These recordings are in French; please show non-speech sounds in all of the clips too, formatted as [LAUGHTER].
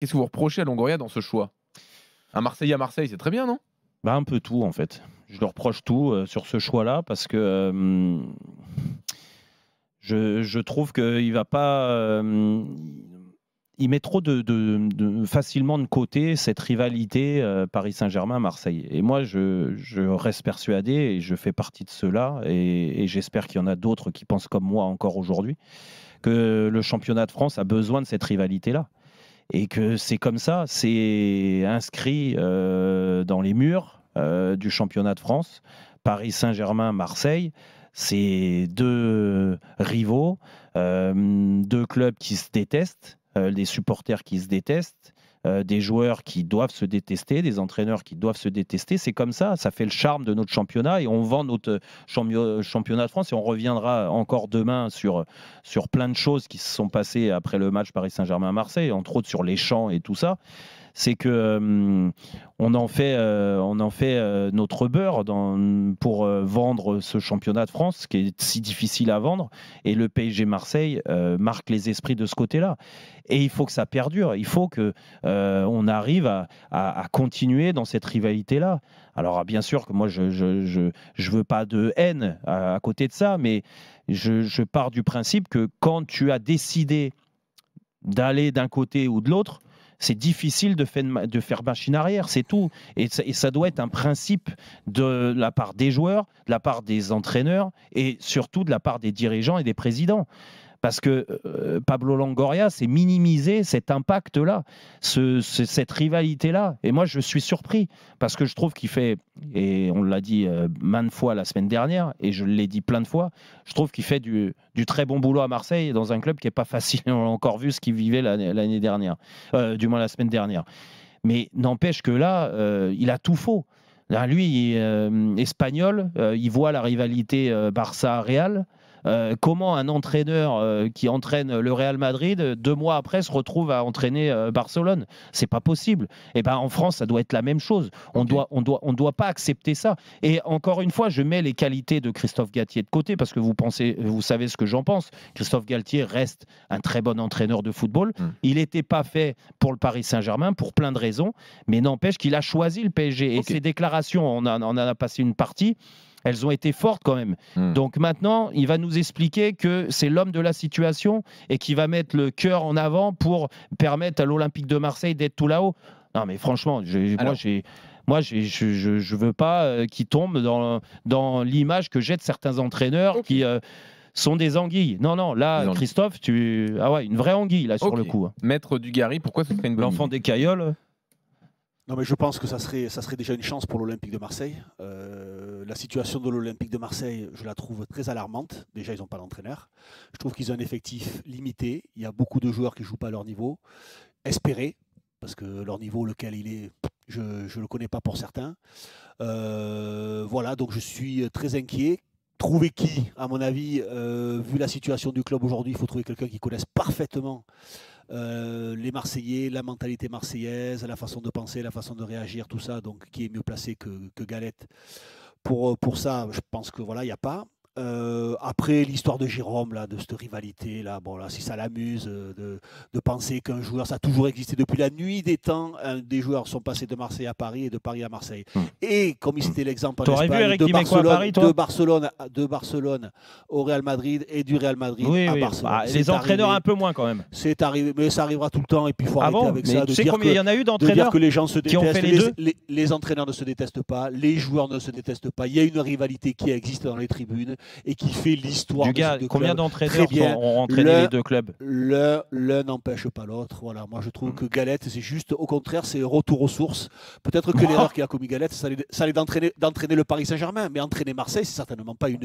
Qu'est-ce que vous reprochez à Longoria dans ce choix Un Marseille, à Marseille, c'est très bien, non bah, Un peu tout, en fait. Je le reproche tout euh, sur ce choix-là parce que euh, je, trouve qu'il va pas. Euh, il met trop de, facilement de côté cette rivalité Paris Saint-Germain-Marseille. Et moi, je, reste persuadé et je fais partie de cela et j'espère qu'il y en a d'autres qui pensent comme moi encore aujourd'hui que le championnat de France a besoin de cette rivalité-là et que c'est comme ça, c'est inscrit euh, dans les murs euh, du championnat de France, Paris Saint-Germain, Marseille. C'est deux rivaux, euh, deux clubs qui se détestent, les supporters qui se détestent, euh, des joueurs qui doivent se détester, des entraîneurs qui doivent se détester. C'est comme ça, ça fait le charme de notre championnat et on vend notre euh, euh, championnat de France et on reviendra encore demain sur, sur plein de choses qui se sont passées après le match Paris Saint-Germain-Marseille, entre autres sur les champs et tout ça c'est que euh, on en fait, euh, on en fait euh, notre beurre dans, pour vendre ce championnat de France qui est si difficile à vendre. Et le PSG Marseille marque les esprits de ce côté-là. Et il faut que ça perdure. Il faut que on arrive à, continuer dans cette rivalité-là. Alors ah, bien sûr que moi je je, je, je veux pas de haine à, à côté de ça, mais je, je pars du principe que quand tu as décidé d'aller d'un côté ou de l'autre, c'est difficile de faire, machine arrière, c'est tout. et ça, doit être un principe de la part des joueurs, de la part des entraîneurs et surtout de la part des dirigeants et des présidents. Parce que euh, Pablo Longoria, c'est minimiser cet impact-là, cette rivalité-là. Et moi, je suis surpris parce que je trouve qu'il fait, et on l'a dit euh, maintes fois la semaine dernière, et je l'ai dit plein de fois, je trouve qu'il fait du, très bon boulot à Marseille dans un club qui n'est pas facile. [LAUGHS] On a encore vu ce qu'il vivait l'année dernière, euh, du moins la semaine dernière. Mais n'empêche que là, il a tout faux. lui, il est, espagnol, il voit la rivalité Barça-Real euh, comment un entraîneur euh, qui entraîne le Real Madrid euh, deux mois après se retrouve à entraîner Barcelone C'est pas possible. Et eh ben en France, ça doit être la même chose. On ne doit, on doit, on doit pas accepter ça. Et encore une fois, je mets les qualités de Christophe Galtier de côté parce que vous pensez, vous savez ce que j'en pense. Christophe Galtier reste un très bon entraîneur de football. Hmm. Il n'était pas fait pour le Paris Saint-Germain pour plein de raisons, mais n'empêche qu'il a choisi le PSG. Et ses déclarations, on en a passé une partie elles ont été fortes quand même. Hmm. Donc maintenant, il va nous expliquer que c'est l'homme de la situation et qui va mettre le cœur en avant pour permettre à l'Olympique de Marseille d'être tout là-haut. Non, mais franchement, moi, je ne veux pas euh, qu'il tombe dans, l'image que jettent certains entraîneurs qui euh, sont des anguilles. Non, non, là, Christophe, tu. Ah ouais, une vraie anguille, là, sur le coup. Hein. Maître Dugarry, pourquoi ce serait une bonne L'enfant des caillolles Non, mais je pense que ça serait, ça serait déjà une chance pour l'Olympique de Marseille. Euh la situation de l'Olympique de Marseille, je la trouve très alarmante. Déjà, ils n'ont pas d'entraîneur. Je trouve qu'ils ont un effectif limité. Il y a beaucoup de joueurs qui ne jouent pas à leur niveau. Espérer, parce que leur niveau, lequel il est, je ne le connais pas pour certains. Euh, voilà, donc je suis très inquiet. Trouver qui, à mon avis, euh, vu la situation du club aujourd'hui, il faut trouver quelqu'un qui connaisse parfaitement euh, les Marseillais, la mentalité marseillaise, la façon de penser, la façon de réagir, tout ça. Donc, qui est mieux placé que Galette pour, euh, pour ça, je pense que voilà, il n'y a pas. Euh, après l'histoire de Jérôme, là, de cette rivalité, là, bon, là, si ça l'amuse euh, de, penser qu'un joueur, ça a toujours existé depuis la nuit des temps, hein, des joueurs sont passés de Marseille à Paris et de Paris à Marseille. Hmm. Et comme c'était hmm. l'exemple de, Barcelone, de, Barcelone, au Real Madrid et du Real Madrid à Barcelone. Bah, les entraîneurs un peu moins quand même. C'est arrivé, mais ça arrivera tout le temps et puis il faut ah arrêter avec ça. De dire combien il y en a eu d'entraîneurs que les gens se détestent. les entraîneurs ne se détestent pas, les joueurs ne se détestent pas. Il y a une rivalité qui existe dans les tribunes et qui fait l'histoire. De combien d'entraîneurs ont entraîné les deux clubs L'un n'empêche pas l'autre. Voilà, moi je trouve mm. que Galette, c'est juste, au contraire, c'est retour aux sources. Peut-être que l'erreur qu'il a commis Galette, ça allait d'entraîner, le Paris Saint-Germain, mais entraîner Marseille, c'est certainement pas une,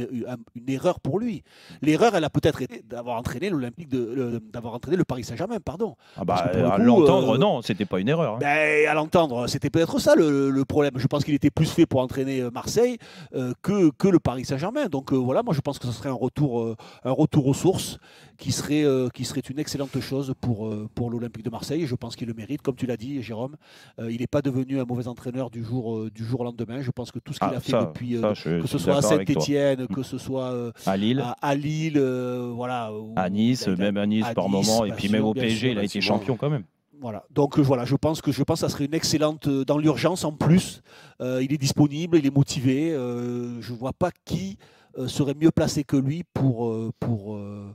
erreur pour lui. L'erreur, elle a peut-être été d'avoir entraîné l'Olympique, d'avoir entraîné le Paris Saint-Germain, pardon. Ah bah, à l'entendre, euh, non, c'était pas une erreur. Hein. Ben, à l'entendre, c'était peut-être ça le, problème. Je pense qu'il était plus fait pour entraîner euh, Marseille euh, que, que le Paris Saint-Germain. Donc voilà moi, je pense que ce serait un retour, euh, un retour aux sources qui serait, euh, qui serait une excellente chose pour, euh, pour l'Olympique de Marseille. Je pense qu'il le mérite. Comme tu l'as dit, Jérôme, il n'est pas devenu un mauvais entraîneur du jour, du jour au lendemain. Je pense que tout ce qu'il ah, a fait depuis, que, ce soit à Saint-Etienne, que mm. ce soit à Lille, à, voilà, à Nice, même à Nice par moment, et puis même au PSG, il a bah, été champion quand même. Voilà. Donc voilà, je pense que je pense ça serait une excellente dans l'urgence en plus. il est disponible, il est motivé. je ne vois pas qui euh, serait mieux placé que lui pour, euh, pour, euh,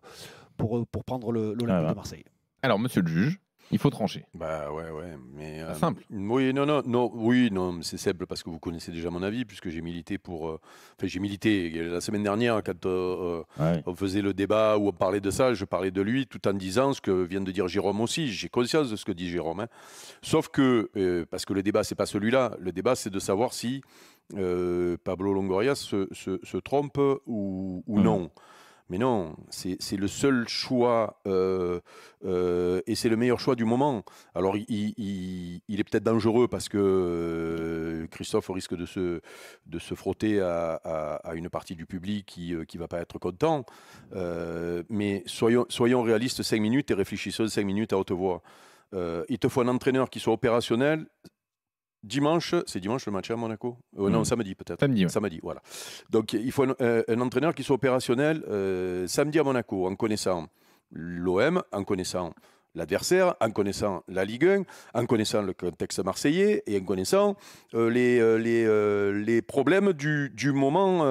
pour, prendre l'Olympique ah bah. de Marseille. Alors, monsieur le juge, il faut trancher. Bah ouais, ouais, mais euh, simple. Oui, non, non, non, oui, non, c'est simple parce que vous connaissez déjà mon avis puisque j'ai milité pour. Euh, j'ai milité la semaine dernière quand euh, on faisait le débat où on parlait de ça. Je parlais de lui tout en disant ce que vient de dire Jérôme aussi. J'ai conscience de ce que dit Jérôme. Hein. Sauf que parce que le débat c'est pas celui-là. Le débat c'est de savoir si Pablo Longoria se, trompe ou, non. Mais non, c'est le seul choix euh, euh, et c'est le meilleur choix du moment. Alors, il, il, est peut-être dangereux parce que euh, Christophe risque de se, de se frotter à, à, une partie du public qui ne va pas être content. mais soyons, soyons réalistes cinq minutes et réfléchissez cinq minutes à haute voix. il te faut un entraîneur qui soit opérationnel, Dimanche, c'est dimanche le match à Monaco oh, Non, mm. samedi peut-être. Samedi, samedi, voilà. Donc il faut un, euh, entraîneur qui soit opérationnel euh, samedi à Monaco, en connaissant l'OM, en connaissant l'adversaire, en connaissant la Ligue 1, en connaissant le contexte marseillais et en connaissant les, les, problèmes du, du moment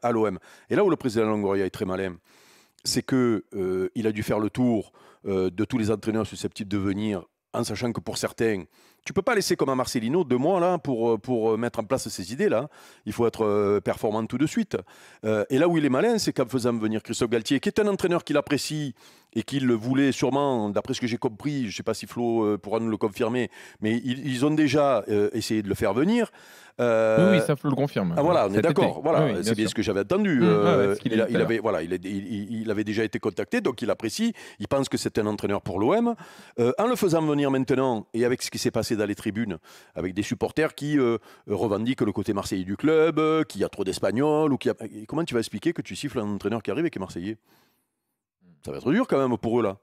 à l'OM. Et là où le président Longoria est très malin, c'est qu'il a dû faire le tour de tous les entraîneurs susceptibles de venir, en sachant que pour certains, tu peux pas laisser comme un Marcelino deux mois là pour, euh, pour euh, mettre en place ces idées là. Il faut être euh, performant tout de suite. et là où il est malin, c'est qu'en faisant venir Christophe Galtier, qui est un entraîneur qu'il apprécie et qu'ils le voulaient sûrement, d'après ce que j'ai compris, je ne sais pas si Flo euh, pourra nous le confirmer, mais ils, ont déjà euh, essayé de le faire venir. Euh, oui, ça le confirme. Ah, voilà, on est d'accord. Voilà, c'est bien ce que j'avais attendu. il, avait, déjà été contacté, donc il apprécie. Il pense que c'est un entraîneur pour l'OM. en le faisant venir maintenant et avec ce qui s'est passé dans les tribunes, avec des supporters qui revendiquent le côté marseillais du club, qu'il y a trop d'Espagnols ou Comment tu vas expliquer que tu siffles un entraîneur qui arrive et qui est marseillais ça va être dur quand même pour eux là.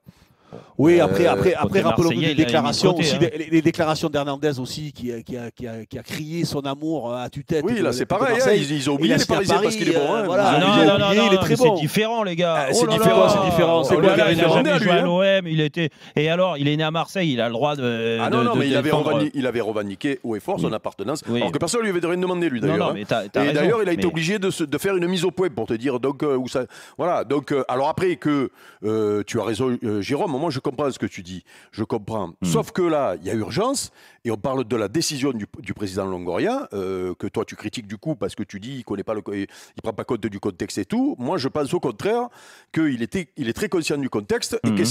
Oui, euh, après, après, après rappelons hein. les déclarations, aussi, les, déclarations d'Hernandez aussi, qui, a, qui, a, qui, a, crié son amour euh, à tue-tête. Oui, là, c'est pareil. Hein, ils, ont oublié les Parisiens parce qu'il euh, est bon. C'est différent, les gars. Ah, oh c'est différent, c'est différent. Oh c'est quoi, il est jamais joué à l'OM. Il était. Et alors, il est né à Marseille. Il a le droit de. Ah non, non, mais il avait revaniqué au et son appartenance. Alors que personne lui avait rien demandé, lui d'ailleurs. Hein. Et d'ailleurs, il a été obligé de faire une mise au point pour te dire donc où ça. Voilà. Donc, alors après que tu as raison, Jérôme moi je comprends ce que tu dis, je comprends. Hmm. Sauf que là, il y a urgence, et on parle de la décision du, président Longoria, euh, que toi tu critiques du coup parce que tu dis qu'il connaît pas le, il, prend pas compte du contexte et tout. Moi je pense au contraire qu'il était, il est très conscient du contexte et que hmm.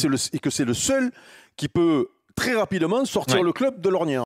c'est le, seul qui peut très rapidement sortir le club de l'ornière.